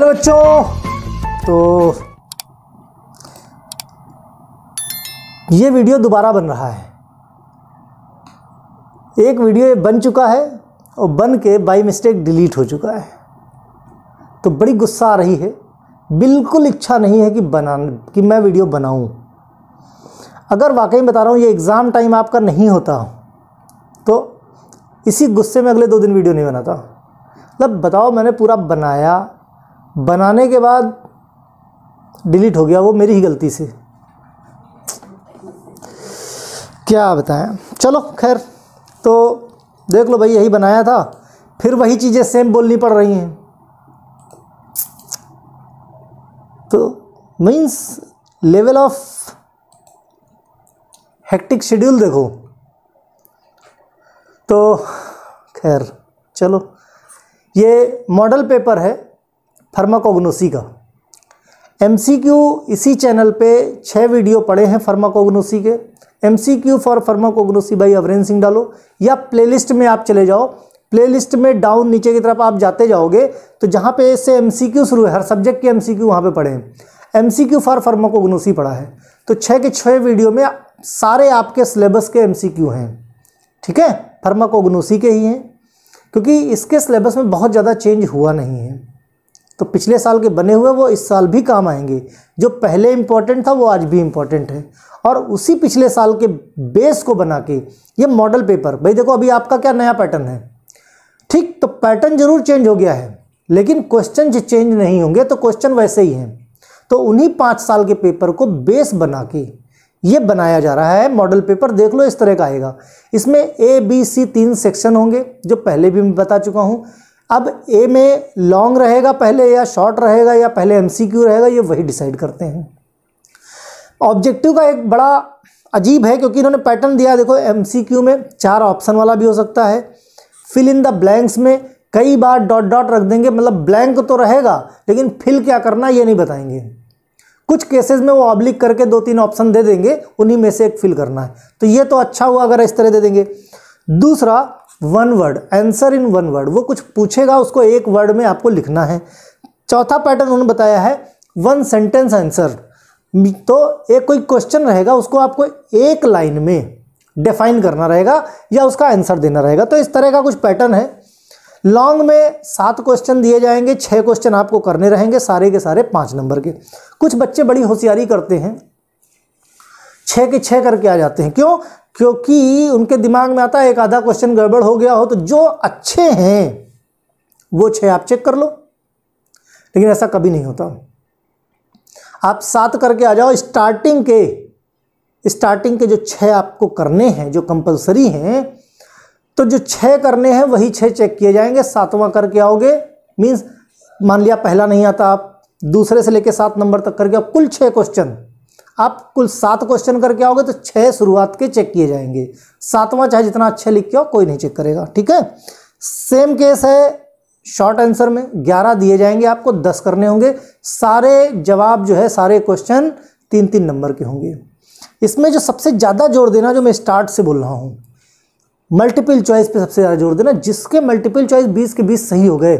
hello बच्चों तो ये वीडियो दोबारा बन रहा है एक वीडियो ये बन चुका है और बन के बाई मिस्टेक डिलीट हो चुका है तो बड़ी गुस्सा आ रही है बिल्कुल इच्छा नहीं है कि बना कि मैं वीडियो बनाऊं अगर वाकई बता रहा हूँ ये एग्ज़ाम टाइम आपका नहीं होता तो इसी गुस्से में अगले दो दिन वीडियो नहीं बनाता मतलब बताओ मैंने पूरा बनाया बनाने के बाद डिलीट हो गया वो मेरी ही गलती से क्या बताएं चलो खैर तो देख लो भाई यही बनाया था फिर वही चीज़ें सेम बोलनी पड़ रही हैं तो means level of hectic schedule देखो तो खैर चलो ये मॉडल पेपर है फर्माकोग्नोसी का एम इसी चैनल पे छः वीडियो पड़े हैं फर्माकोग्नोसी के M C Q for pharmacognosy by अवरेन सिंह डालो या प्लेलिस्ट में आप चले जाओ प्लेलिस्ट में डाउन नीचे की तरफ आप जाते जाओगे तो जहाँ पे से एम सी क्यू शुरू है हर सब्जेक्ट के एम सी क्यू वहाँ पर पढ़े हैं M C Q for pharmacognosy पढ़ा है तो छः के छः वीडियो में सारे आपके सिलेबस के एम सी क्यू हैं ठीक है फर्माकोग्नोसी के ही हैं क्योंकि इसके सिलेबस में बहुत ज़्यादा चेंज हुआ नहीं है तो पिछले साल के बने हुए वो इस साल भी काम आएंगे जो पहले इम्पॉर्टेंट था वो आज भी इम्पॉर्टेंट है और उसी पिछले साल के बेस को बना के ये मॉडल पेपर भाई देखो अभी आपका क्या नया पैटर्न है ठीक तो पैटर्न जरूर चेंज हो गया है लेकिन क्वेश्चन चेंज नहीं होंगे तो क्वेश्चन वैसे ही हैं तो उन्हीं पाँच साल के पेपर को बेस बना के ये बनाया जा रहा है मॉडल पेपर देख लो इस तरह का आएगा इसमें ए बी सी तीन सेक्शन होंगे जो पहले भी मैं बता चुका हूँ अब ए में लॉन्ग रहेगा पहले या शॉर्ट रहेगा या पहले एमसीक्यू रहेगा ये वही डिसाइड करते हैं ऑब्जेक्टिव का एक बड़ा अजीब है क्योंकि इन्होंने पैटर्न दिया देखो एमसीक्यू में चार ऑप्शन वाला भी हो सकता है फिल इन द ब्लैंक्स में कई बार डॉट डॉट रख देंगे मतलब ब्लैंक तो रहेगा लेकिन फिल क्या करना ये नहीं बताएंगे कुछ केसेस में वो ऑब्लिक करके दो तीन ऑप्शन दे देंगे उन्हीं में से एक फिल करना है तो ये तो अच्छा हुआ अगर इस तरह दे देंगे दूसरा one word answer in one word वो कुछ पूछेगा उसको एक वर्ड में आपको लिखना है चौथा पैटर्न उन्होंने बताया है वन सेंटेंस आंसर तो एक कोई क्वेश्चन रहेगा उसको आपको एक लाइन में डिफाइन करना रहेगा या उसका आंसर देना रहेगा तो इस तरह का कुछ पैटर्न है लॉन्ग में सात क्वेश्चन दिए जाएंगे छः क्वेश्चन आपको करने रहेंगे सारे के सारे पाँच नंबर के कुछ बच्चे बड़ी होशियारी करते हैं छः के छः करके आ जाते हैं क्यों क्योंकि उनके दिमाग में आता है एक आधा क्वेश्चन गड़बड़ हो गया हो तो जो अच्छे हैं वो छः आप चेक कर लो लेकिन ऐसा कभी नहीं होता आप सात करके आ जाओ स्टार्टिंग के स्टार्टिंग के जो छः आपको करने हैं जो कंपलसरी हैं तो जो छः करने हैं वही छः चेक किए जाएंगे सातवां करके आओगे मीन्स मान लिया पहला नहीं आता आप दूसरे से लेकर सात नंबर तक करके आप कुल छः क्वेश्चन आप कुल सात क्वेश्चन करके आओगे तो छः शुरुआत के चेक किए जाएंगे सातवां चाहे जितना अच्छे लिख के आओ कोई नहीं चेक करेगा ठीक है सेम केस है शॉर्ट आंसर में ग्यारह दिए जाएंगे आपको दस करने होंगे सारे जवाब जो है सारे क्वेश्चन तीन तीन नंबर के होंगे इसमें जो सबसे ज़्यादा जोर देना जो मैं स्टार्ट से बोल रहा हूँ मल्टीपल चॉइस पे सबसे ज़्यादा जोर देना जिसके मल्टीपल चॉइस बीस के बीस सही हो गए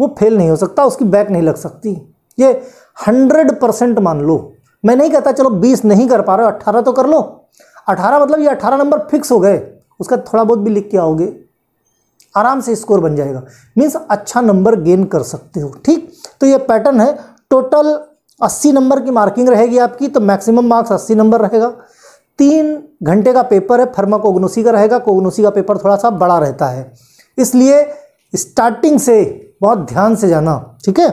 वो फेल नहीं हो सकता उसकी बैक नहीं लग सकती ये हंड्रेड परसेंट मान लो मैं नहीं कहता चलो बीस नहीं कर पा रहे हो अट्ठारह तो कर लो अठारह मतलब ये अठारह नंबर फिक्स हो गए उसका थोड़ा बहुत भी लिख के आओगे आराम से स्कोर बन जाएगा मीन्स अच्छा नंबर गेन कर सकते हो ठीक तो ये पैटर्न है टोटल अस्सी नंबर की मार्किंग रहेगी आपकी तो मैक्सिमम मार्क्स अस्सी नंबर रहेगा तीन घंटे का पेपर है फर्मा कोगनोसी का रहेगा कोगनोसी का पेपर थोड़ा सा बड़ा रहता है इसलिए स्टार्टिंग से बहुत ध्यान से जाना ठीक है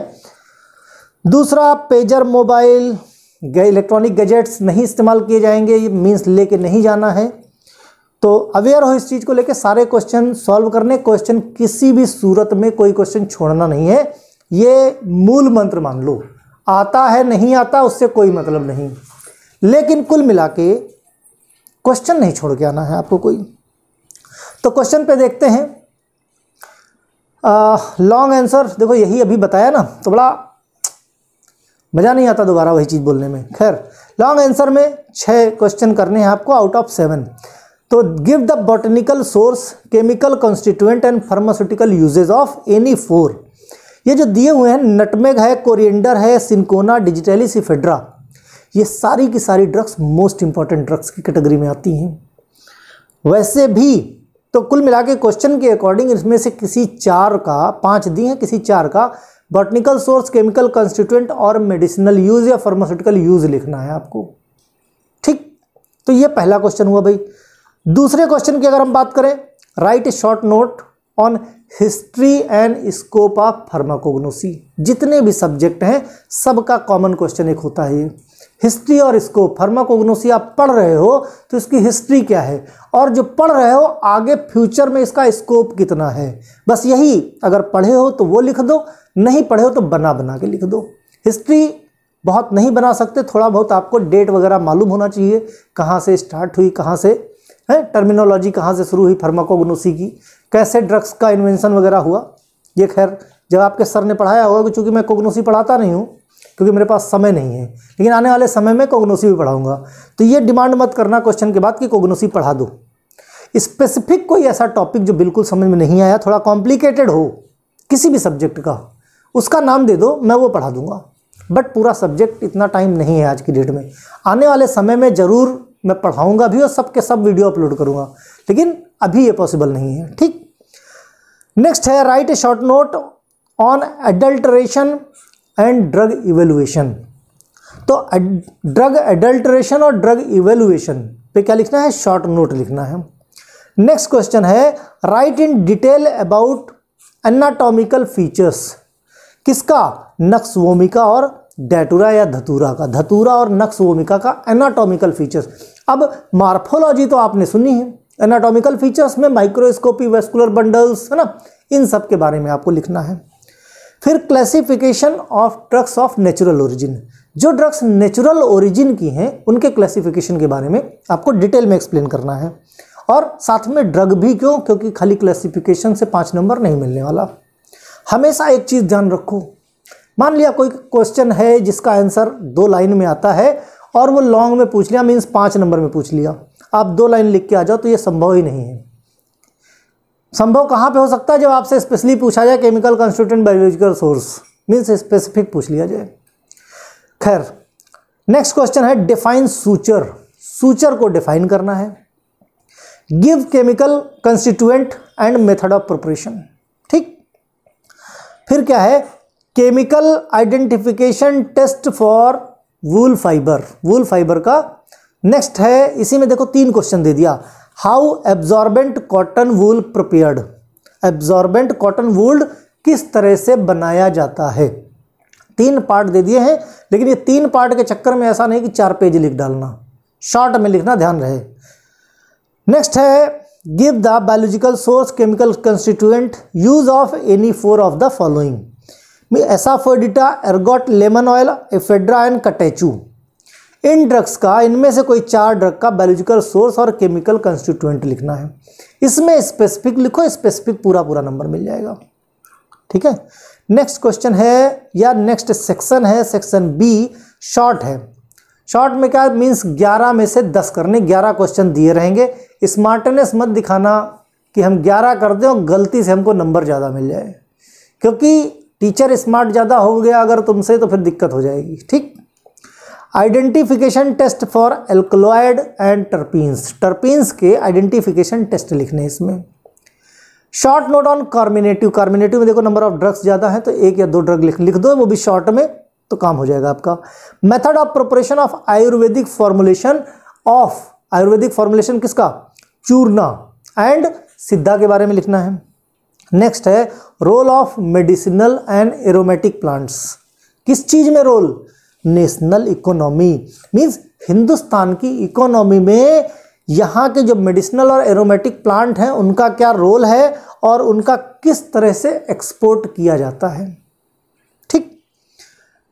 दूसरा पेजर मोबाइल इलेक्ट्रॉनिक गैजेट्स नहीं इस्तेमाल किए जाएंगे ये मीन्स लेके नहीं जाना है तो अवेयर हो इस चीज़ को लेके सारे क्वेश्चन सॉल्व करने क्वेश्चन किसी भी सूरत में कोई क्वेश्चन छोड़ना नहीं है ये मूल मंत्र मान लो आता है नहीं आता उससे कोई मतलब नहीं लेकिन कुल मिला के क्वेश्चन नहीं छोड़ के आना है आपको कोई तो क्वेश्चन पे देखते हैं लॉन्ग आंसर देखो यही अभी बताया ना तो बड़ा मज़ा नहीं आता दोबारा वही चीज़ बोलने में खैर लॉन्ग आंसर में छः क्वेश्चन करने हैं आपको आउट ऑफ सेवन तो give the botanical source chemical constituent and pharmaceutical usages of any four ये जो दिए हुए हैं नटमेग है कोरिएंडर है सिंकोना डिजिटेलिस फेड्रा ये सारी की सारी ड्रग्स मोस्ट इंपॉर्टेंट ड्रग्स की कैटेगरी में आती हैं वैसे भी तो कुल मिला के क्वेश्चन के अकॉर्डिंग इसमें से किसी चार का पाँच दी हैं किसी चार का बॉटनिकल सोर्स केमिकल कंस्टिट्यूएंट और मेडिसिनल यूज़ या फार्मास्यूटिकल यूज़ लिखना है आपको ठीक तो ये पहला क्वेश्चन हुआ भाई दूसरे क्वेश्चन की अगर हम बात करें write a short note on history and scope of pharmacognosy जितने भी सब्जेक्ट हैं सबका कॉमन क्वेश्चन एक होता है हिस्ट्री और स्कोप फार्माकोग्नोसी आप पढ़ रहे हो तो इसकी हिस्ट्री क्या है और जो पढ़ रहे हो आगे फ्यूचर में इसका स्कोप कितना है बस यही अगर पढ़े हो तो वो लिख दो नहीं पढ़े हो तो बना बना के लिख दो हिस्ट्री बहुत नहीं बना सकते थोड़ा बहुत आपको डेट वगैरह मालूम होना चाहिए कहाँ से स्टार्ट हुई कहाँ से है टर्मिनोलॉजी कहाँ से शुरू हुई फर्माकोगनोसी की कैसे ड्रग्स का इन्वेंशन वगैरह हुआ ये खैर जब आपके सर ने पढ़ाया होगा क्योंकि मैं कोग्नोसी पढ़ाता नहीं हूँ क्योंकि मेरे पास समय नहीं है लेकिन आने वाले समय में कोग्नोसी भी पढ़ाऊँगा तो ये डिमांड मत करना क्वेश्चन के बाद कि कोग्नोसी पढ़ा दो स्पेसिफिक कोई ऐसा टॉपिक जो बिल्कुल समझ में नहीं आया थोड़ा कॉम्प्लिकेटेड हो किसी भी सब्जेक्ट का उसका नाम दे दो मैं वो पढ़ा दूंगा बट पूरा सब्जेक्ट इतना टाइम नहीं है आज की डेट में आने वाले समय में ज़रूर मैं पढ़ाऊँगा भी और सबके सब वीडियो अपलोड करूँगा लेकिन अभी ये पॉसिबल नहीं है ठीक नेक्स्ट है write a short note on adulteration and drug evaluation तो ड्रग एडल्ट्रेशन और ड्रग इवेलुएशन पे क्या लिखना है शॉर्ट नोट लिखना है नेक्स्ट क्वेश्चन है write in detail about anatomical features किसका नक्सवोमिका और डेटुरा या धतूरा का धतूरा और नक्सवोमिका का एनाटॉमिकल फीचर्स अब मार्फोलॉजी तो आपने सुनी है एनाटॉमिकल फीचर्स में माइक्रोस्कोपी वेस्कुलर बंडल्स है ना इन सब के बारे में आपको लिखना है फिर classification of drugs of natural origin जो ड्रग्स नेचुरल ओरिजिन की हैं उनके क्लासिफिकेशन के बारे में आपको डिटेल में एक्सप्लेन करना है और साथ में ड्रग भी क्यों क्योंकि खाली क्लासिफिकेशन से पाँच नंबर नहीं मिलने वाला हमेशा एक चीज़ ध्यान रखो मान लिया कोई क्वेश्चन है जिसका आंसर दो लाइन में आता है और वो लॉन्ग में पूछ लिया मीन्स पाँच नंबर में पूछ लिया आप दो लाइन लिख के आ जाओ तो ये संभव ही नहीं है संभव कहाँ पे हो सकता है जब आपसे स्पेशली पूछा जाए chemical constituent biological source means specific पूछ लिया जाए खैर नेक्स्ट क्वेश्चन है डिफाइन सूचर सूचर को डिफाइन करना है give chemical constituent and method of preparation फिर क्या है chemical identification test for wool fibre wool fibre का नेक्स्ट है इसी में देखो तीन क्वेश्चन दे दिया how absorbent cotton wool prepared absorbent cotton wool किस तरह से बनाया जाता है तीन पार्ट दे दिए हैं लेकिन ये तीन पार्ट के चक्कर में ऐसा नहीं कि चार पेज लिख डालना शॉर्ट में लिखना ध्यान रहे नेक्स्ट है give the biological source chemical constituent use of any four of the following asafoetida ergot lemon oil ephedra and catechu इन ड्रग्स का इनमें से कोई चार ड्रग का बायोलॉजिकल सोर्स और केमिकल कंस्टिट्यूएंट लिखना है इसमें स्पेसिफिक लिखो स्पेसिफिक पूरा पूरा नंबर मिल जाएगा ठीक है नेक्स्ट क्वेश्चन है या नेक्स्ट सेक्शन है सेक्शन बी शॉर्ट है शॉर्ट में क्या मीन्स 11 में से 10 करने 11 क्वेश्चन दिए रहेंगे स्मार्टनेस मत दिखाना कि हम ग्यारह कर दें और गलती से हमको नंबर ज़्यादा मिल जाए क्योंकि टीचर स्मार्ट ज़्यादा हो गया अगर तुमसे तो फिर दिक्कत हो जाएगी ठीक identification test for alkaloid and terpenes terpenes के आइडेंटिफिकेशन टेस्ट लिखने इसमें short note on carminative carminative में देखो नंबर ऑफ ड्रग्स ज़्यादा है तो एक या दो ड्रग लिख लिख दो वो भी शॉर्ट में तो काम हो जाएगा आपका method of preparation of Ayurvedic formulation of Ayurvedic formulation किसका चूरना एंड सिद्धा के बारे में लिखना है नेक्स्ट है role of medicinal and aromatic plants किस चीज़ में role national economy means Hindustan की इकोनॉमी में यहाँ के जो मेडिसिनल और एरोमेटिक प्लांट हैं उनका क्या रोल है और उनका किस तरह से एक्सपोर्ट किया जाता है ठीक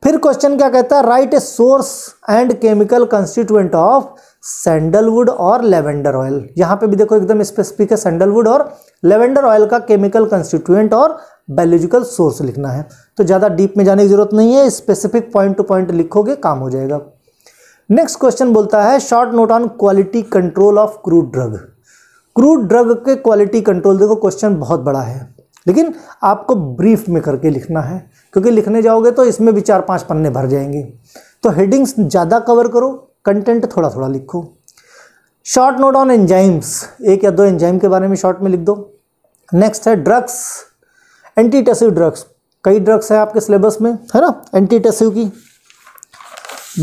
फिर क्वेश्चन क्या कहता है write a source and chemical constituent of sandalwood और लेवेंडर ऑयल यहाँ पे भी देखो एकदम स्पेसिफिक है सैंडलवुड और लेवेंडर ऑयल का केमिकल कंस्टिट्यूएंट और बायोलॉजिकल सोर्स लिखना है तो ज़्यादा डीप में जाने की ज़रूरत नहीं है स्पेसिफिक पॉइंट टू पॉइंट लिखोगे काम हो जाएगा नेक्स्ट क्वेश्चन बोलता है short note on quality control of crude drug crude drug के क्वालिटी कंट्रोल देखो क्वेश्चन बहुत बड़ा है लेकिन आपको ब्रीफ में करके लिखना है क्योंकि लिखने जाओगे तो इसमें भी चार पाँच पन्ने भर जाएंगे तो हेडिंग्स ज़्यादा कवर करो कंटेंट थोड़ा थोड़ा लिखो शॉर्ट नोट ऑन एंजाइम्स एक या दो एंजाइम के बारे में शॉर्ट में लिख दो नेक्स्ट है ड्रग्स एंटीटेसिव ड्रग्स कई ड्रग्स हैं आपके सिलेबस में है ना एंटीटेसिव की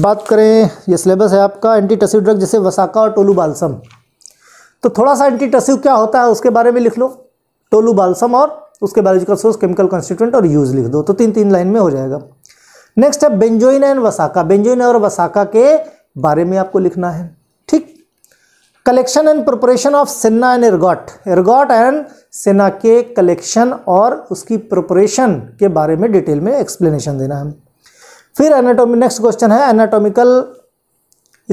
बात करें ये सिलेबस है आपका एंटीटेसिव ड्रग जैसे वसाका और टोलू बालसम तो थोड़ा सा एंटीटेसिव क्या होता है उसके बारे में लिख लो टोलू बालसम और उसके बायोलॉजिकल सोर्स केमिकल कॉन्स्टिटेंट और यूज़ लिख दो तो तीन तीन लाइन में हो जाएगा नेक्स्ट है बेंजोइन एंड वसाका बेंजोइन और वसाका के बारे में आपको लिखना है ठीक collection and preparation of senna and ergot ergot and senna के कलेक्शन और उसकी प्रिपरेशन के बारे में डिटेल में एक्सप्लेनेशन देना है फिर एनाटोमी नेक्स्ट क्वेश्चन है anatomical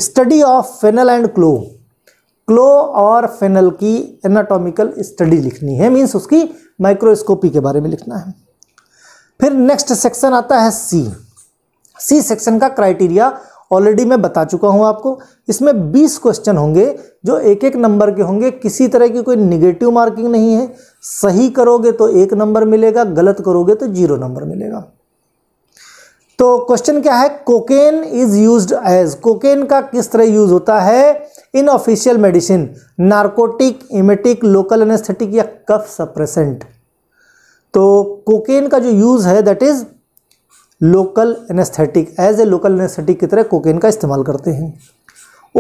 study of fennel and clove clove और फेनल की एनाटोमिकल स्टडी लिखनी है मीन्स उसकी माइक्रोस्कोपी के बारे में लिखना है फिर नेक्स्ट सेक्शन आता है सी सी सेक्शन का क्राइटेरिया ऑलरेडी मैं बता चुका हूँ आपको इसमें 20 क्वेश्चन होंगे जो एक एक नंबर के होंगे किसी तरह की कोई निगेटिव मार्किंग नहीं है सही करोगे तो एक नंबर मिलेगा गलत करोगे तो जीरो नंबर मिलेगा तो क्वेश्चन क्या है cocaine is use as cocaine का किस तरह यूज होता है in official medicine narcotic emetic local anaesthetic या कफ सप्रेसेंट तो कोकेन का जो यूज है that is local anaesthetic as a local anaesthetic की तरह कोकेन का इस्तेमाल करते हैं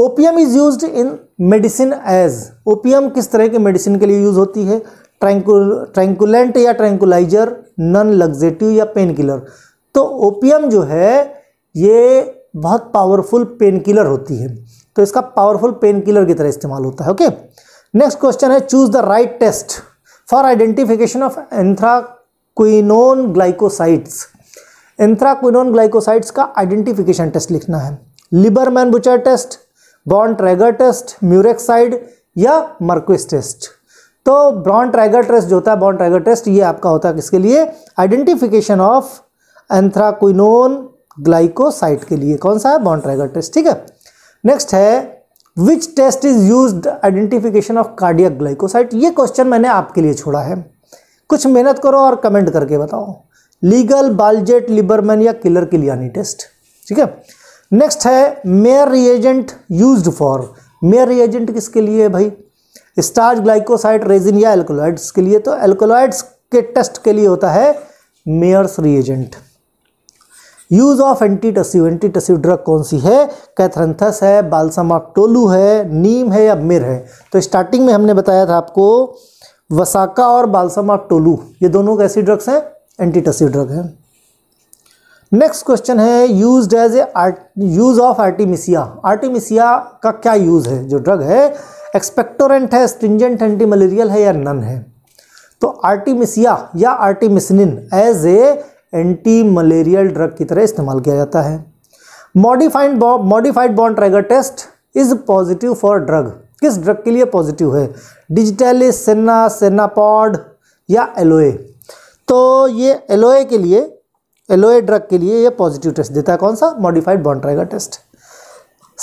opium is use in medicine as opium किस तरह के मेडिसिन के लिए यूज़ होती है ट्रैंकुलेंट या ट्रैंकुलाइजर नॉन लग्जेटिव या पेन किलर तो ओपीएम जो है ये बहुत पावरफुल पेन किलर होती है तो इसका पावरफुल पेन किलर की तरह इस्तेमाल होता है ओके नेक्स्ट क्वेश्चन है choose the right test for identification of anthraquinone glycosides anthraquinone glycosides का आइडेंटिफिकेशन टेस्ट लिखना है man butcher test Borntrager test murexide या मर्क्विस टेस्ट तो ब्रॉन ट्रैगर टेस्ट जो होता है ब्रॉन ट्रैगर टेस्ट ये आपका होता है किसके लिए आइडेंटिफिकेशन ऑफ एंथ्राक्विनोन ग्लाइकोसाइट के लिए कौन सा है ब्रॉन ट्रैगर टेस्ट ठीक है नेक्स्ट है which test is use identification of cardiac glycoside ये क्वेश्चन मैंने आपके लिए छोड़ा है कुछ मेहनत करो और कमेंट करके बताओ लीगल बालजेट लिबरमैन या किलर किलियानी टेस्ट ठीक है नेक्स्ट है Mayer reagent used for Mayer reagent किसके लिए है भाई स्टार्च ग्लाइकोसाइड रेजिन या एल्कोलाइड्स के लिए तो एल्कोलॉइड्स के टेस्ट के लिए होता है Mayer's reagent use of antitussive antitussive drug कौन सी है कैथरंथस है बालसमाकटोलू है नीम है या मिर है तो स्टार्टिंग में हमने बताया था आपको वसाका और बालसम टोलू ये दोनों कैसी ड्रग्स हैं एंटीटसिव ड्रग है नेक्स्ट क्वेश्चन है use as a use of artemisia artemisia का क्या यूज़ है जो ड्रग है एक्सपेक्टोरेंट है स्ट्रिंजेंट एंटी मलेरियल है या नन है तो आर्टिमिसिया या artemisinin as a anti malarial drug की तरह इस्तेमाल किया जाता है modified modified Borntrager test is positive for drug किस ड्रग के लिए पॉजिटिव है डिजिटल सेना सेनापॉड या एलोए तो ये एलोए के लिए एलोए ड्रग के लिए ये पॉजिटिव टेस्ट देता है कौन सा modified Borntrager test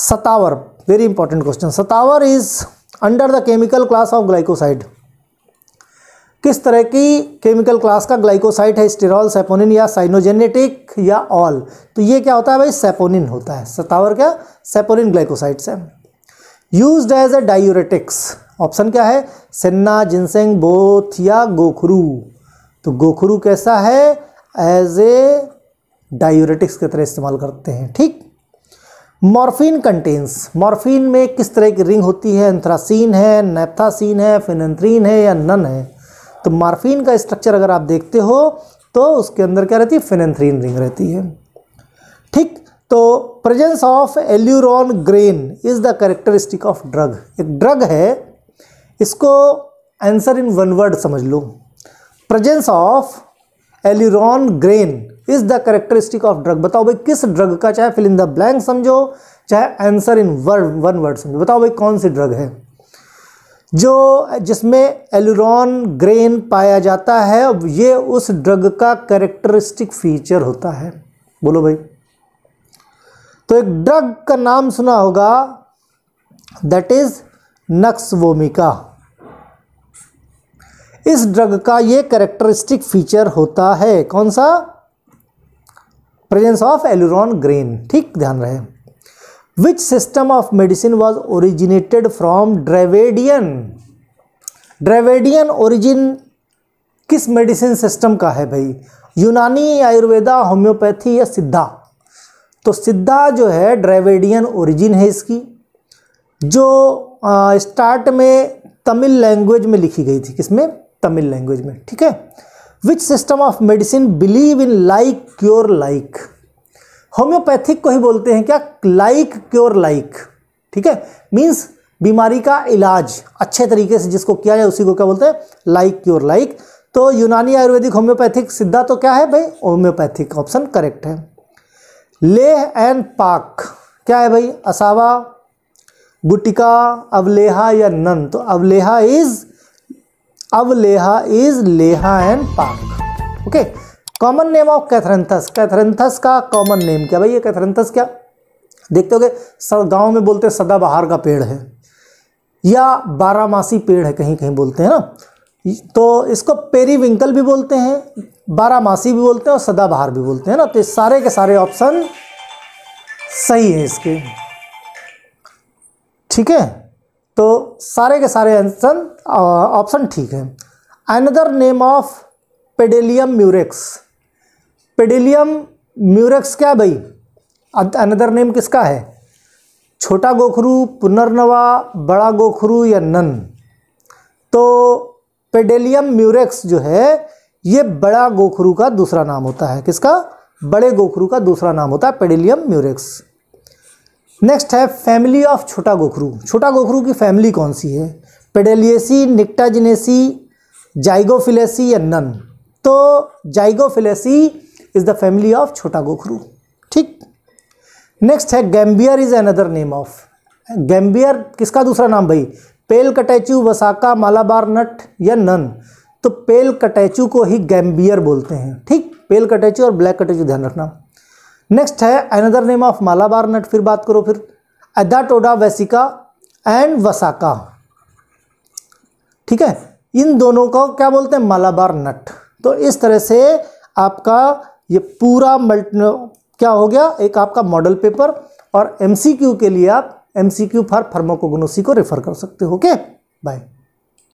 satavar very important question satavar is under the chemical class of glycoside किस तरह की केमिकल क्लास का ग्लाइकोसाइड है स्टेरॉल सेपोनिन या साइनोजेनेटिक या ऑल तो ये क्या होता है भाई सेपोनिन होता है सतावर क्या सेपोनिन ग्लाइकोसाइड है use as a diuretics option क्या है सेन्ना जिनसेंग बोथ या गोखरू तो गोखरू कैसा है एज ए डायूरेटिक्स की तरह इस्तेमाल करते हैं ठीक मॉर्फिन कंटेंस मॉर्फिन में किस तरह की रिंग होती है एंथ्रासीन है नेप्थासीन है फिनेंथ्रीन है या नन है तो मॉर्फिन का स्ट्रक्चर अगर आप देखते हो तो उसके अंदर क्या रहती है फिनेंथ्रीन रिंग रहती है ठीक तो presence of aleurone grain is the characteristic of drug एक ड्रग है इसको आंसर इन वन वर्ड समझ लो presence of aleurone grain is the characteristic of drug बताओ भाई किस ड्रग का चाहे फिल इन द ब्लैंक समझो चाहे answer in word one word समझो बताओ भाई कौन सी ड्रग है जो जिसमें एल्यूरॉन ग्रेन पाया जाता है ये उस ड्रग का करेक्टरिस्टिक फीचर होता है बोलो भाई तो एक ड्रग का नाम सुना होगा दैट इज नक्स वोमिका इस ड्रग का ये करेक्टरिस्टिक फीचर होता है कौन सा प्रेजेंस ऑफ एलुरॉन ग्रेन ठीक ध्यान रहे which system of medicine was originated from Dravidian Dravidian origin किस मेडिसिन सिस्टम का है भाई यूनानी आयुर्वेदा होम्योपैथी या सिद्धा तो सिद्धा जो है ड्रेवेडियन ओरिजिन है इसकी जो आ, स्टार्ट में तमिल लैंग्वेज में लिखी गई थी किसमें तमिल लैंग्वेज में ठीक है which system of medicine believe in like cure like homoeopathic को ही बोलते हैं क्या लाइक क्योर लाइक ठीक है मीन्स बीमारी का इलाज अच्छे तरीके से जिसको किया जाए उसी को क्या बोलते हैं लाइक क्योर लाइक तो यूनानी आयुर्वेदिक होम्योपैथिक सिद्धा तो क्या है भाई होम्योपैथिक ऑप्शन करेक्ट है लेह एंड पाक क्या है भाई असावा गुटिका अवलेहा या नन तो avaleha is leha is leha and pak okay common name of catharanthus catharanthus का कॉमन नेम क्या भाई ये कैथरेंथस क्या देखते हो गए गाँव में बोलते हैं सदाबहार का पेड़ है या बारामासी पेड़ है कहीं कहीं बोलते हैं ना तो इसको पेरीविंकल भी बोलते हैं बारामासी भी बोलते हैं और सदाबहार भी बोलते हैं ना तो सारे के सारे ऑप्शन सही है इसके ठीक है तो सारे के सारे आंसर ऑप्शन ठीक है another name of pedalium murex pedalium murex क्या भाई अनदर नेम किसका है छोटा गोखरू पुनर्नवा बड़ा गोखरू या नन तो पेडेलियम म्यूरेक्स जो है ये बड़ा गोखरू का दूसरा नाम होता है किसका बड़े गोखरू का दूसरा नाम होता है पेडेलियम म्यूरेक्स नेक्स्ट है फैमिली ऑफ छोटा गोखरू छोटा गोखरू की फैमिली कौन सी है पेडेलिएसी निक्टाजिनेसी जाइगोफिलेसी या नन तो zygophyllaceae is the family of chhota gokhru ठीक नेक्स्ट है gambier is another name of gambier किसका दूसरा नाम भाई पेल कटैचू वसाका मालाबार नट या नन तो पेल कटैचू को ही गैम्बियर बोलते हैं ठीक पेल कटैचू और ब्लैक कटैचू ध्यान रखना नेक्स्ट है another name of Malabar nut फिर बात करो फिर एदाटोडा वैसिका एंड वसाका ठीक है इन दोनों को क्या बोलते हैं मालाबार नट तो इस तरह से आपका ये पूरा मल्ट क्या हो गया एक आपका मॉडल पेपर और एमसीक्यू के लिए आप एमसीक्यू फॉर फर्मोकोगनोसी को रेफर कर सकते हो ओके बाय